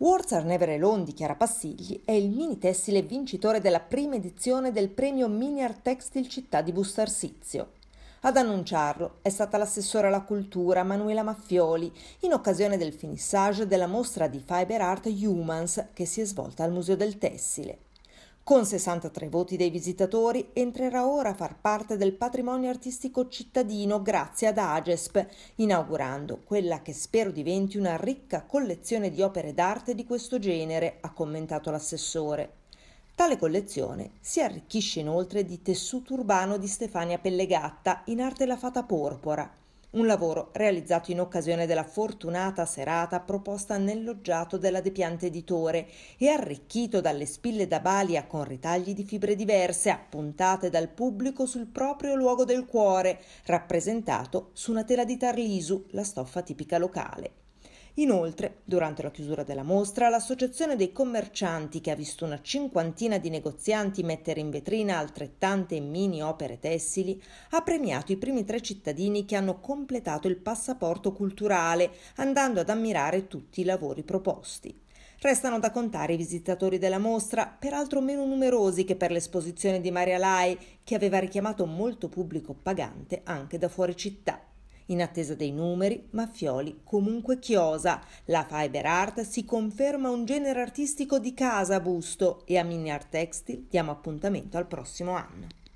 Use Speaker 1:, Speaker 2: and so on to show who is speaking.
Speaker 1: Warzar Are Never Alone di Chiara Passigli è il mini tessile vincitore della prima edizione del premio Mini Art Textile Città di Bustarsizio. Ad annunciarlo è stata l'assessore alla cultura Manuela Maffioli in occasione del finissage della mostra di fiber art Humans che si è svolta al Museo del Tessile. Con 63 voti dei visitatori entrerà ora a far parte del patrimonio artistico cittadino grazie ad Agesp, inaugurando quella che spero diventi una ricca collezione di opere d'arte di questo genere, ha commentato l'assessore. Tale collezione si arricchisce inoltre di tessuto urbano di Stefania Pellegatta in arte la fata porpora un lavoro realizzato in occasione della fortunata serata proposta nel loggiato della De Depiante Editore e arricchito dalle spille da balia con ritagli di fibre diverse appuntate dal pubblico sul proprio luogo del cuore, rappresentato su una tela di tarlisu, la stoffa tipica locale. Inoltre, durante la chiusura della mostra, l'Associazione dei commercianti, che ha visto una cinquantina di negozianti mettere in vetrina altrettante mini opere tessili, ha premiato i primi tre cittadini che hanno completato il passaporto culturale, andando ad ammirare tutti i lavori proposti. Restano da contare i visitatori della mostra, peraltro meno numerosi che per l'esposizione di Maria Lai, che aveva richiamato molto pubblico pagante anche da fuori città. In attesa dei numeri, Maffioli comunque chiosa. La fiber art si conferma un genere artistico di casa a Busto e a Mini Art Textile diamo appuntamento al prossimo anno.